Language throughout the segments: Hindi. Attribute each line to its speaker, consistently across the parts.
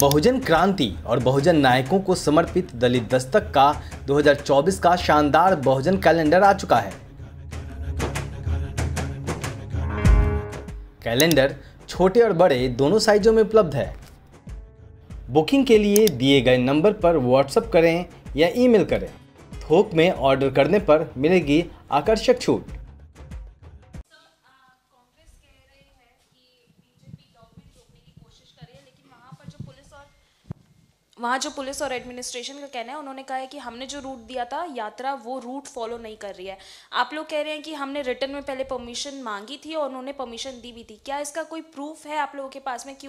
Speaker 1: बहुजन क्रांति और बहुजन नायकों को समर्पित दलित दस्तक का 2024 का शानदार बहुजन कैलेंडर आ चुका है कैलेंडर छोटे और बड़े दोनों साइजों में उपलब्ध है बुकिंग के लिए दिए गए नंबर पर व्हाट्सएप करें या ईमेल करें थोक में ऑर्डर करने पर मिलेगी आकर्षक छूट
Speaker 2: वहाँ जो पुलिस और एडमिनिस्ट्रेशन का कहना है उन्होंने कहा है कि हमने जो रूट दिया था यात्रा वो रूट फॉलो नहीं कर रही है आप लोग कह रहे हैं कि हमने रिटर्न में पहले परमिशन मांगी थी और उन्होंने परमिशन दी भी थी क्या इसका कोई प्रूफ है आप लोगों के पास में कि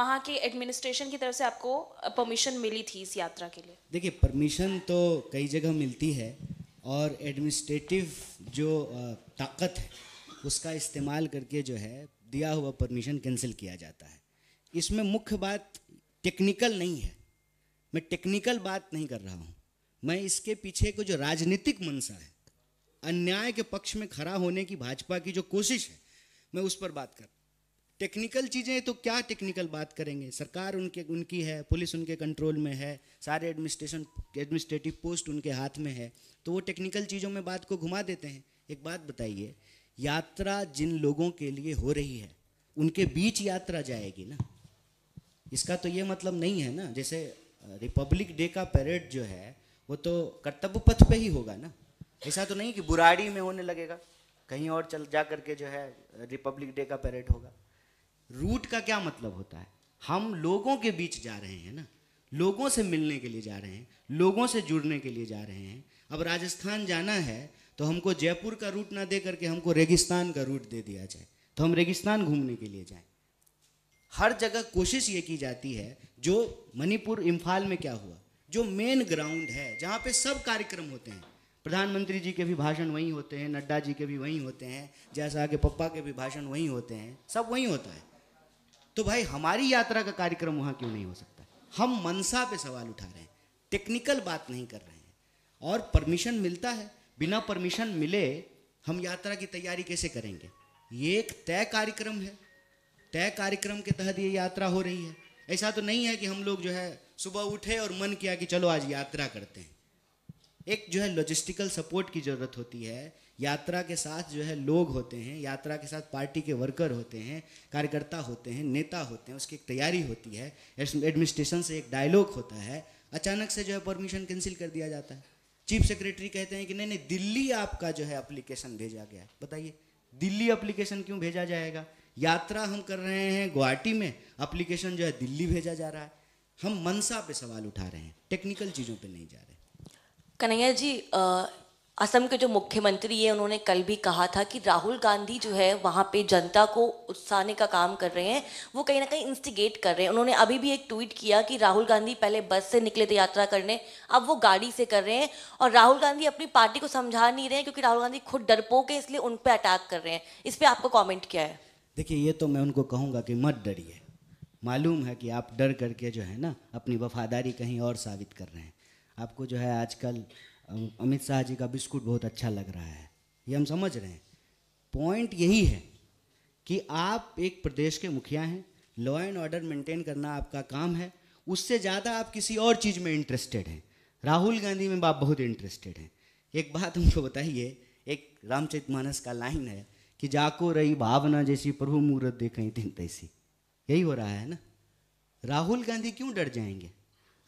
Speaker 2: वहाँ के एडमिनिस्ट्रेशन की तरफ से आपको परमिशन मिली थी इस यात्रा के लिए देखिए परमिशन तो कई जगह मिलती है और एडमिनिस्ट्रेटिव जो ताकत है उसका इस्तेमाल करके जो है दिया हुआ परमिशन कैंसिल किया जाता है इसमें मुख्य बात टेक्निकल नहीं है मैं टेक्निकल बात नहीं कर रहा हूँ मैं इसके पीछे को जो राजनीतिक मनसा है अन्याय के पक्ष में खड़ा होने की भाजपा की जो कोशिश है मैं उस पर बात कर टेक्निकल चीज़ें तो क्या टेक्निकल बात करेंगे सरकार उनके उनकी है पुलिस उनके कंट्रोल में है सारे एडमिनिस्ट्रेशन एडमिनिस्ट्रेटिव पोस्ट उनके हाथ में है तो वो टेक्निकल चीज़ों में बात को घुमा देते हैं एक बात बताइए यात्रा जिन लोगों के लिए हो रही है उनके बीच यात्रा जाएगी ना इसका तो ये मतलब नहीं है ना जैसे रिपब्लिक डे का परेड जो है वो तो कर्तव्य पथ पे ही होगा ना ऐसा तो नहीं कि बुराड़ी में होने लगेगा कहीं और चल जा करके जो है रिपब्लिक डे का परेड होगा रूट का क्या मतलब होता है हम लोगों के बीच जा रहे हैं ना लोगों से मिलने के लिए जा रहे हैं लोगों से जुड़ने के लिए जा रहे हैं अब राजस्थान जाना है तो हमको जयपुर का रूट ना दे करके हमको रेगिस्तान का रूट दे दिया जाए तो हम रेगिस्तान घूमने के लिए जाएं हर जगह कोशिश ये की जाती है जो मणिपुर इम्फाल में क्या हुआ जो मेन ग्राउंड है जहाँ पे सब कार्यक्रम होते हैं प्रधानमंत्री जी के भी भाषण वहीं होते हैं नड्डा जी के भी वहीं होते हैं जैसा कि पप्पा के भी भाषण वहीं होते हैं सब वहीं होता है तो भाई हमारी यात्रा का कार्यक्रम वहाँ क्यों नहीं हो सकता हम मनसा पे सवाल उठा रहे हैं टेक्निकल बात नहीं कर रहे हैं और परमिशन मिलता है बिना परमिशन मिले हम यात्रा की तैयारी कैसे करेंगे ये एक तय कार्यक्रम है तय कार्यक्रम के तहत ये यात्रा हो रही है ऐसा तो नहीं है कि हम लोग जो है सुबह उठे और मन किया कि चलो आज यात्रा करते हैं एक जो है लॉजिस्टिकल सपोर्ट की ज़रूरत होती है यात्रा के साथ जो है लोग होते हैं यात्रा के साथ पार्टी के वर्कर होते हैं कार्यकर्ता होते हैं नेता होते हैं उसकी एक तैयारी होती है एडमिनिस्ट्रेशन से एक डायलॉग होता है अचानक से जो है परमिशन कैंसिल कर दिया जाता है चीफ सेक्रेटरी कहते हैं कि नहीं नहीं दिल्ली आपका जो है अप्लीकेशन भेजा गया बताइए दिल्ली अप्लीकेशन क्यों भेजा जाएगा यात्रा हम कर रहे हैं गुवाहाटी में अप्लीकेशन जो है दिल्ली भेजा जा रहा है हम मनसा पे सवाल उठा रहे हैं टेक्निकल चीज़ों पे नहीं जा रहे कन्हैया जी
Speaker 1: आ, असम के जो मुख्यमंत्री हैं उन्होंने कल भी कहा था कि राहुल गांधी जो है वहाँ पे जनता को उत्साहने का काम कर रहे हैं वो कहीं ना कहीं इंस्टिगेट कर रहे हैं उन्होंने अभी भी एक ट्वीट किया कि राहुल गांधी पहले बस से निकले थे यात्रा करने अब वो गाड़ी से कर रहे हैं और राहुल गांधी अपनी पार्टी को समझा नहीं रहे क्योंकि राहुल गांधी खुद डरपोक है इसलिए उन पर अटैक कर रहे हैं इस पर आपका कॉमेंट
Speaker 2: क्या है देखिए ये तो मैं उनको कहूँगा कि मत डरिए मालूम है कि आप डर करके जो है ना अपनी वफादारी कहीं और साबित कर रहे हैं आपको जो है आजकल अमित शाह जी का बिस्कुट बहुत अच्छा लग रहा है ये हम समझ रहे हैं पॉइंट यही है कि आप एक प्रदेश के मुखिया हैं लॉ एंड ऑर्डर मेंटेन करना आपका काम है उससे ज़्यादा आप किसी और चीज़ में इंटरेस्टेड हैं राहुल गांधी में आप बहुत इंटरेस्टेड हैं एक बात हमको बताइए एक रामचरित मानस का लाइन है कि जाको रही भावना जैसी प्रभु मुहूर्त देखें दिन तैसी यही हो रहा है ना राहुल गांधी क्यों डर जाएंगे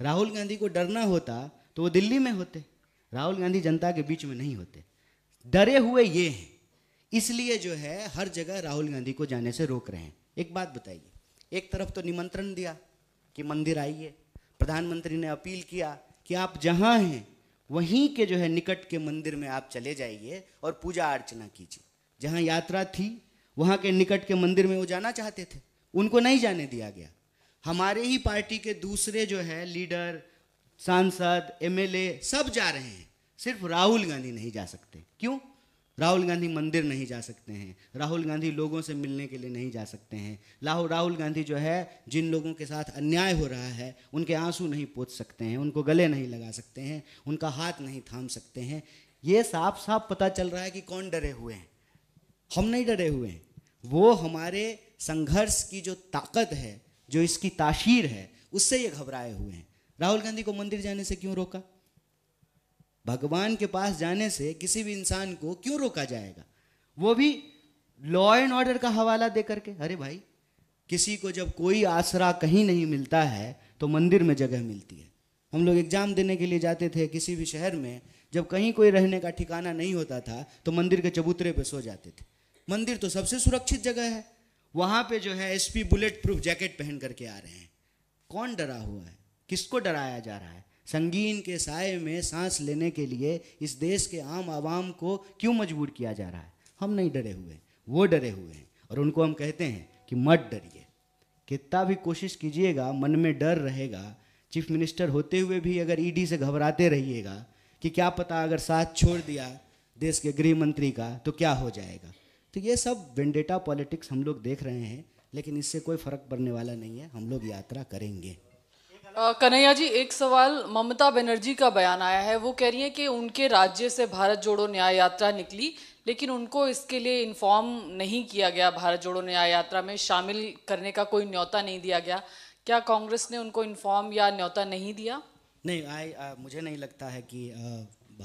Speaker 2: राहुल गांधी को डरना होता तो वो दिल्ली में होते राहुल गांधी जनता के बीच में नहीं होते डरे हुए ये हैं इसलिए जो है हर जगह राहुल गांधी को जाने से रोक रहे हैं एक बात बताइए एक तरफ तो निमंत्रण दिया कि मंदिर आइए प्रधानमंत्री ने अपील किया कि आप जहाँ हैं वहीं के जो है निकट के मंदिर में आप चले जाइए और पूजा अर्चना कीजिए जहाँ यात्रा थी वहाँ के निकट के मंदिर में वो जाना चाहते थे उनको नहीं जाने दिया गया हमारे ही पार्टी के दूसरे जो है लीडर सांसद एमएलए सब जा रहे हैं सिर्फ राहुल गांधी नहीं जा सकते क्यों राहुल गांधी मंदिर नहीं जा सकते हैं राहुल गांधी लोगों से मिलने के लिए नहीं जा सकते हैं लाहौल राहुल गांधी जो है जिन लोगों के साथ अन्याय हो रहा है उनके आंसू नहीं पोत सकते हैं उनको गले नहीं लगा सकते हैं उनका हाथ नहीं थाम सकते हैं ये साफ साफ पता चल रहा है कि कौन डरे हुए हैं हम नहीं डरे हुए हैं वो हमारे संघर्ष की जो ताकत है जो इसकी ताशीर है उससे ये घबराए हुए हैं राहुल गांधी को मंदिर जाने से क्यों रोका भगवान के पास जाने से किसी भी इंसान को क्यों रोका जाएगा वो भी लॉ एंड ऑर्डर का हवाला दे करके अरे भाई किसी को जब कोई आसरा कहीं नहीं मिलता है तो मंदिर में जगह मिलती है हम लोग एग्जाम देने के लिए जाते थे किसी भी शहर में जब कहीं कोई रहने का ठिकाना नहीं होता था तो मंदिर के चबूतरे पर सो जाते थे मंदिर तो सबसे सुरक्षित जगह है वहाँ पे जो है एसपी बुलेट प्रूफ जैकेट पहन करके आ रहे हैं कौन डरा हुआ है किसको डराया जा रहा है संगीन के साय में सांस लेने के लिए इस देश के आम आवाम को क्यों मजबूर किया जा रहा है हम नहीं डरे हुए वो डरे हुए हैं और उनको हम कहते हैं कि मत डरिए कितना भी कोशिश कीजिएगा मन में डर रहेगा चीफ मिनिस्टर होते हुए भी अगर ईडी e से घबराते रहिएगा कि क्या पता अगर साथ छोड़ दिया देश के गृह मंत्री का तो क्या हो जाएगा तो ये सब वेंडेटा पॉलिटिक्स हम लोग देख रहे हैं लेकिन इससे कोई फर्क पड़ने वाला नहीं है हम लोग यात्रा करेंगे
Speaker 1: कन्हैया जी एक सवाल ममता बनर्जी का बयान आया है वो कह रही है कि उनके राज्य से भारत जोड़ो न्याय यात्रा निकली लेकिन उनको इसके लिए इन्फॉर्म नहीं किया गया भारत जोड़ो न्याय यात्रा में शामिल करने का कोई न्योता नहीं दिया गया क्या कांग्रेस ने उनको इन्फॉर्म या न्योता नहीं दिया
Speaker 2: नहीं आई मुझे नहीं लगता है कि आ,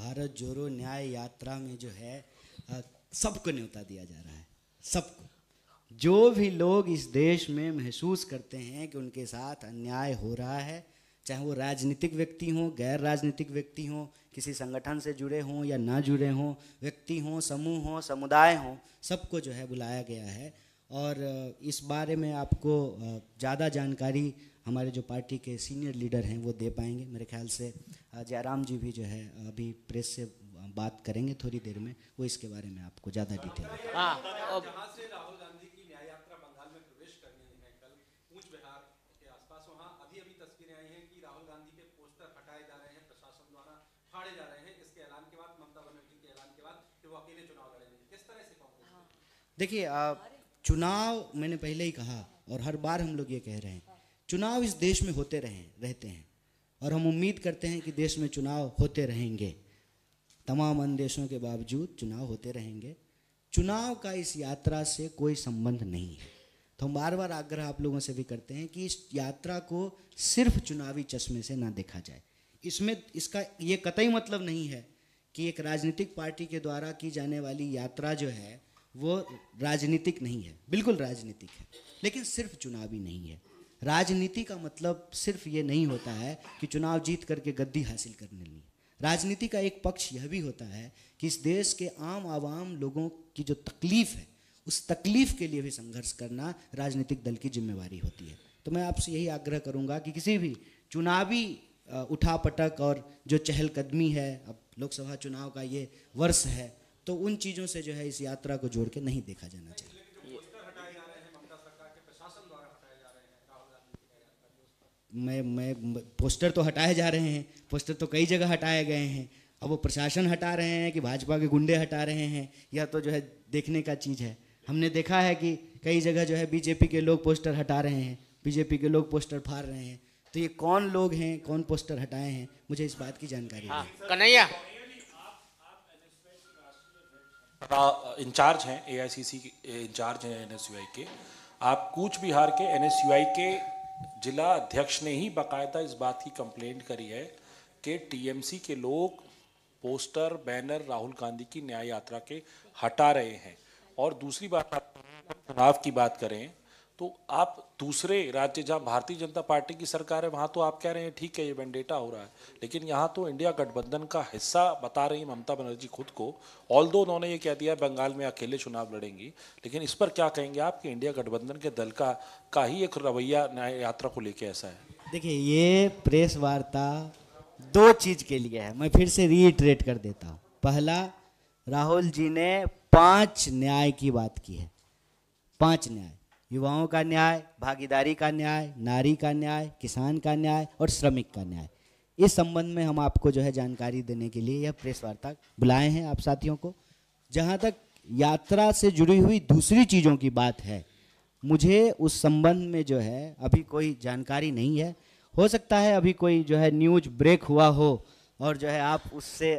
Speaker 2: भारत जोड़ो न्याय यात्रा में जो है आ, सबको न्योता दिया जा रहा है सबको जो भी लोग इस देश में महसूस करते हैं कि उनके साथ अन्याय हो रहा है चाहे वो राजनीतिक व्यक्ति हों गैर राजनीतिक व्यक्ति हों किसी संगठन से जुड़े हों या ना जुड़े हों व्यक्ति हों समूह हों समुदाय हों सबको जो है बुलाया गया है और इस बारे में आपको ज़्यादा जानकारी हमारे जो पार्टी के सीनियर लीडर हैं वो दे पाएंगे मेरे ख्याल से जयराम जी भी जो है अभी प्रेस से बात करेंगे थोड़ी देर में वो इसके बारे में आपको ज़्यादा हाँ, हाँ, डिटेल हाँ। देखिए चुनाव मैंने पहले ही कहा और हर बार हम लोग ये कह रहे हैं चुनाव इस देश में होते रहे रहते हैं और हम उम्मीद करते हैं कि देश में चुनाव होते रहेंगे तमाम अंदेशों के बावजूद चुनाव होते रहेंगे चुनाव का इस यात्रा से कोई संबंध नहीं है तो हम बार बार आग्रह आप लोगों से भी करते हैं कि इस यात्रा को सिर्फ चुनावी चश्मे से ना देखा जाए इसमें इसका ये कतई मतलब नहीं है कि एक राजनीतिक पार्टी के द्वारा की जाने वाली यात्रा जो है वो राजनीतिक नहीं है बिल्कुल राजनीतिक है लेकिन सिर्फ चुनावी नहीं है राजनीति का मतलब सिर्फ ये नहीं होता है कि चुनाव जीत करके गद्दी हासिल करने लिए राजनीति का एक पक्ष यह भी होता है कि इस देश के आम आवाम लोगों की जो तकलीफ है उस तकलीफ के लिए भी संघर्ष करना राजनीतिक दल की जिम्मेवारी होती है तो मैं आपसे यही आग्रह करूंगा कि किसी भी चुनावी उठापटक और जो चहलकदमी है अब लोकसभा चुनाव का ये वर्ष है तो उन चीज़ों से जो है इस यात्रा को जोड़ के नहीं देखा जाना चाहिए मैं मैं पोस्टर तो हटाए जा रहे हैं पोस्टर तो कई जगह हटाए गए हैं अब वो प्रशासन हटा रहे हैं कि भाजपा के गुंडे हटा रहे हैं यह तो जो है देखने का चीज़ है हमने देखा है कि कई जगह जो है बीजेपी के लोग पोस्टर हटा रहे हैं बीजेपी के लोग पोस्टर फाड़ रहे हैं तो ये कौन लोग हैं कौन पोस्टर हटाए हैं मुझे इस बात की जानकारी हाँ, कन्हैया इंचार्ज हैं के इंचार्ज हैं आई के आप कूच बिहार के एन एस यू आई के जिला अध्यक्ष ने ही बाकायदा इस बात की कंप्लेंट करी है कि टीएमसी के लोग पोस्टर बैनर राहुल गांधी की न्याय यात्रा के हटा रहे हैं और दूसरी बात चुनाव की बात करें तो आप दूसरे राज्य जहाँ भारतीय जनता पार्टी की सरकार है वहाँ तो आप कह रहे हैं ठीक है ये वेंडेटा हो रहा है लेकिन यहाँ तो इंडिया गठबंधन का हिस्सा बता रही ममता बनर्जी खुद को ऑल दो उन्होंने ये कह दिया बंगाल में अकेले चुनाव लड़ेंगी लेकिन इस पर क्या कहेंगे आप कि इंडिया गठबंधन के दल का का ही एक रवैया न्याय यात्रा को लेके ऐसा है देखिए ये प्रेस वार्ता दो चीज़ के लिए है मैं फिर से रीट्रेट कर देता हूँ पहला राहुल जी ने पाँच न्याय की बात की है पाँच न्याय युवाओं का न्याय भागीदारी का न्याय नारी का न्याय किसान का न्याय और श्रमिक का न्याय इस संबंध में हम आपको जो है जानकारी देने के लिए यह प्रेस वार्ता बुलाए हैं आप साथियों को जहाँ तक यात्रा से जुड़ी हुई दूसरी चीज़ों की बात है मुझे उस संबंध में जो है अभी कोई जानकारी नहीं है हो सकता है अभी कोई जो है न्यूज ब्रेक हुआ हो और जो है आप उससे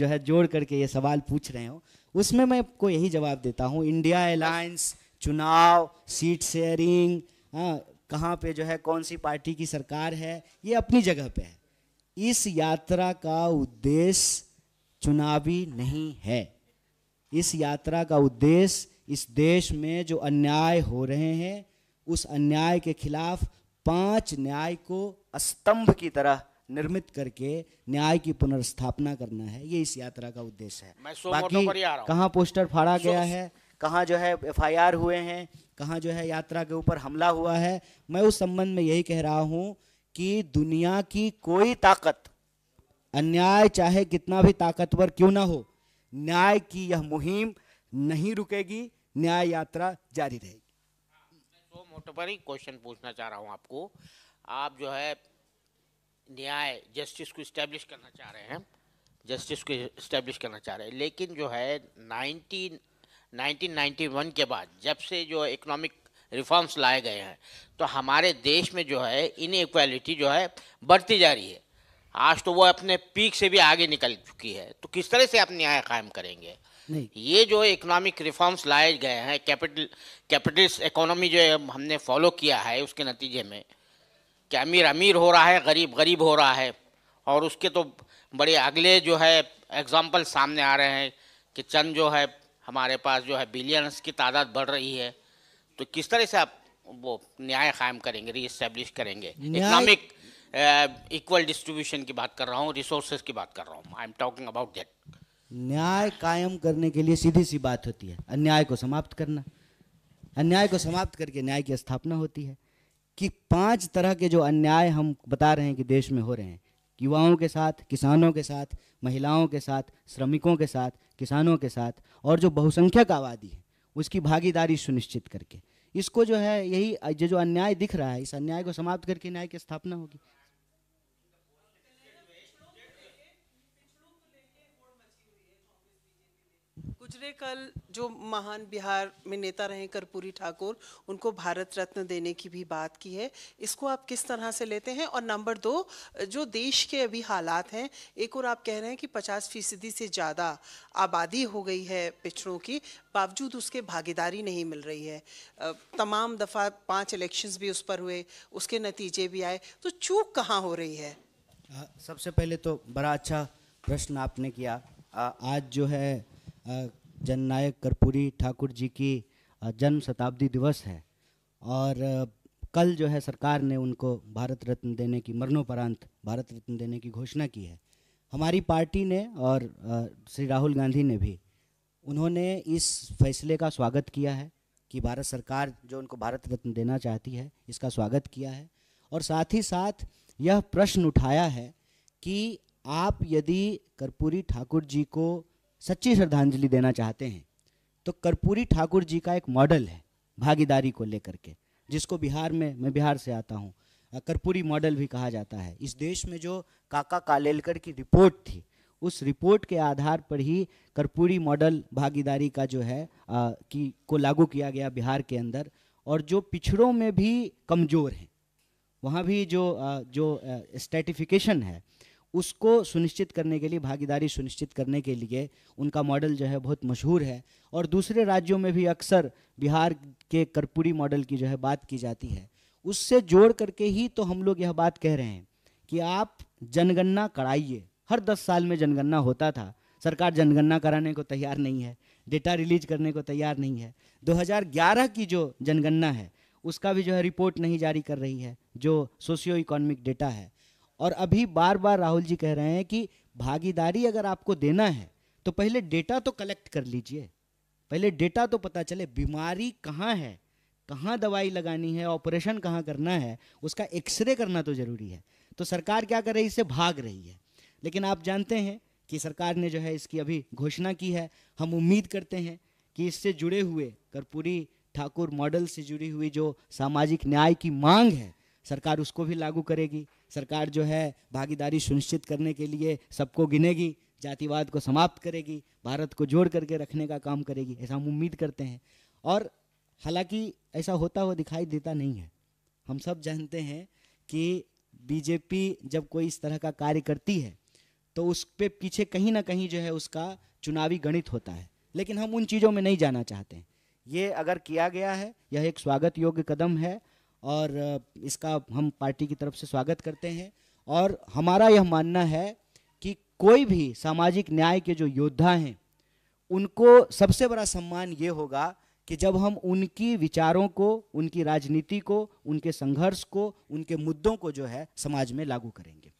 Speaker 2: जो है जोड़ करके ये सवाल पूछ रहे हो उसमें मैं आपको यही जवाब देता हूँ इंडिया एयरलाइंस चुनाव सीट शेयरिंग हाँ, कहाँ पे जो है कौन सी पार्टी की सरकार है ये अपनी जगह पे है इस यात्रा का उद्देश्य चुनावी नहीं है इस यात्रा का उद्देश्य इस देश में जो अन्याय हो रहे हैं उस अन्याय के खिलाफ पांच न्याय को स्तंभ की तरह निर्मित करके न्याय की पुनर्स्थापना करना है ये इस यात्रा का उद्देश्य है बाकी कहाँ पोस्टर फाड़ा गया है कहाँ जो है एफआईआर हुए हैं कहाँ जो है यात्रा के ऊपर हमला हुआ है मैं उस संबंध में यही कह रहा हूँ कि दुनिया की कोई ताकत अन्याय चाहे कितना भी ताकतवर क्यों ना हो न्याय की यह मुहिम नहीं रुकेगी न्याय यात्रा जारी रहेगी
Speaker 1: तो मोटे पर ही क्वेश्चन पूछना चाह रहा हूँ आपको आप जो है न्याय जस्टिस को इस्टेब्लिश करना चाह रहे हैं जस्टिस को इस्टेब्लिश करना चाह रहे हैं लेकिन जो है नाइनटीन 1991 के बाद जब से जो इकोनॉमिक रिफॉर्म्स लाए गए हैं तो हमारे देश में जो है इन इक्वालिटी जो है बढ़ती जा रही है आज तो वो अपने पीक से भी आगे निकल चुकी है तो किस तरह से आप न्याय कायम करेंगे नहीं। ये जो इकोनॉमिक रिफॉर्म्स लाए गए हैं कैपिटल कैपिटलिस्ट इकोनॉमी जो हमने फॉलो किया है उसके नतीजे में कि अमीर अमीर हो रहा है गरीब गरीब हो रहा है और उसके तो बड़े अगले जो है एग्जाम्पल सामने आ रहे हैं कि चंद जो है हमारे पास जो है बिलियंस की तादाद बढ़ रही है तो किस तरह से आप वो न्याय कायम करेंगे रीस्टेब्लिश करेंगे इकोनॉमिक इक्वल डिस्ट्रीब्यूशन की बात कर रहा हूँ रिसोर्सेज की बात कर रहा हूँ I am talking about that
Speaker 2: न्याय कायम करने के लिए सीधी सी बात होती है अन्याय को समाप्त करना अन्याय को समाप्त करके न्याय की स्थापना होती है कि पांच तरह के जो अन्याय हम बता रहे हैं कि देश में हो रहे हैं युवाओं के साथ किसानों के साथ महिलाओं के साथ श्रमिकों के साथ किसानों के साथ और जो बहुसंख्यक आबादी है उसकी भागीदारी सुनिश्चित करके इसको जो है यही जो अन्याय दिख रहा है इस अन्याय को समाप्त करके न्याय की स्थापना होगी गुजरे कल जो महान बिहार में नेता रहे कर्पूरी ठाकुर उनको भारत रत्न देने की भी बात की है इसको आप किस तरह से लेते हैं और नंबर दो जो देश के अभी हालात हैं एक और आप कह रहे हैं कि पचास फीसदी से ज़्यादा आबादी हो गई है पिछड़ों की बावजूद उसके भागीदारी नहीं मिल रही है तमाम दफ़ा पाँच इलेक्शंस भी उस पर हुए उसके नतीजे भी आए तो चूक कहाँ हो रही है सबसे पहले तो बड़ा अच्छा प्रश्न आपने किया आज जो है जननायक कर्पूरी ठाकुर जी की जन्म शताब्दी दिवस है और कल जो है सरकार ने उनको भारत रत्न देने की मरणोपरांत भारत रत्न देने की घोषणा की है हमारी पार्टी ने और श्री राहुल गांधी ने भी उन्होंने इस फैसले का स्वागत किया है कि भारत सरकार जो उनको भारत रत्न देना चाहती है इसका स्वागत किया है और साथ ही साथ यह प्रश्न उठाया है कि आप यदि कर्पूरी ठाकुर जी को सच्ची श्रद्धांजलि देना चाहते हैं तो कर्पूरी ठाकुर जी का एक मॉडल है भागीदारी को लेकर के जिसको बिहार में मैं बिहार से आता हूँ कर्पूरी मॉडल भी कहा जाता है इस देश में जो काका कालेलकर की रिपोर्ट थी उस रिपोर्ट के आधार पर ही कर्पूरी मॉडल भागीदारी का जो है आ, की को लागू किया गया बिहार के अंदर और जो पिछड़ों में भी कमज़ोर हैं वहाँ भी जो आ, जो स्टेटिफिकेशन है उसको सुनिश्चित करने के लिए भागीदारी सुनिश्चित करने के लिए उनका मॉडल जो है बहुत मशहूर है और दूसरे राज्यों में भी अक्सर बिहार के कर्पूरी मॉडल की जो है बात की जाती है उससे जोड़ करके ही तो हम लोग यह बात कह रहे हैं कि आप जनगणना कराइए हर दस साल में जनगणना होता था सरकार जनगणना कराने को तैयार नहीं है डेटा रिलीज करने को तैयार नहीं है 2011 की जो जनगणना है उसका भी जो है रिपोर्ट नहीं जारी कर रही है जो सोशियो इकोनॉमिक डेटा है और अभी बार बार राहुल जी कह रहे हैं कि भागीदारी अगर आपको देना है तो पहले डेटा तो कलेक्ट कर लीजिए पहले डेटा तो पता चले बीमारी कहाँ है कहाँ दवाई लगानी है ऑपरेशन कहाँ करना है उसका एक्सरे करना तो ज़रूरी है तो सरकार क्या कर रही है इससे भाग रही है लेकिन आप जानते हैं कि सरकार ने जो है इसकी अभी घोषणा की है हम उम्मीद करते हैं कि इससे जुड़े हुए कर्पूरी ठाकुर मॉडल से जुड़ी हुई जो सामाजिक न्याय की मांग है सरकार उसको भी लागू करेगी सरकार जो है भागीदारी सुनिश्चित करने के लिए सबको गिनेगी जातिवाद को समाप्त करेगी भारत को जोड़ करके रखने का काम करेगी ऐसा हम उम्मीद करते हैं और हालांकि ऐसा होता हुआ दिखाई देता नहीं है हम सब जानते हैं कि बीजेपी जब कोई इस तरह का कार्य करती है तो उस पर पीछे कहीं ना कहीं जो है उसका चुनावी गणित होता है लेकिन हम उन चीज़ों में नहीं जाना चाहते हैं ये अगर किया गया है यह एक स्वागत योग्य कदम है और इसका हम पार्टी की तरफ से स्वागत करते हैं और हमारा यह मानना है कि कोई भी सामाजिक न्याय के जो योद्धा हैं उनको सबसे बड़ा सम्मान ये होगा कि जब हम उनकी विचारों को उनकी राजनीति को उनके संघर्ष को उनके मुद्दों को जो है समाज में लागू करेंगे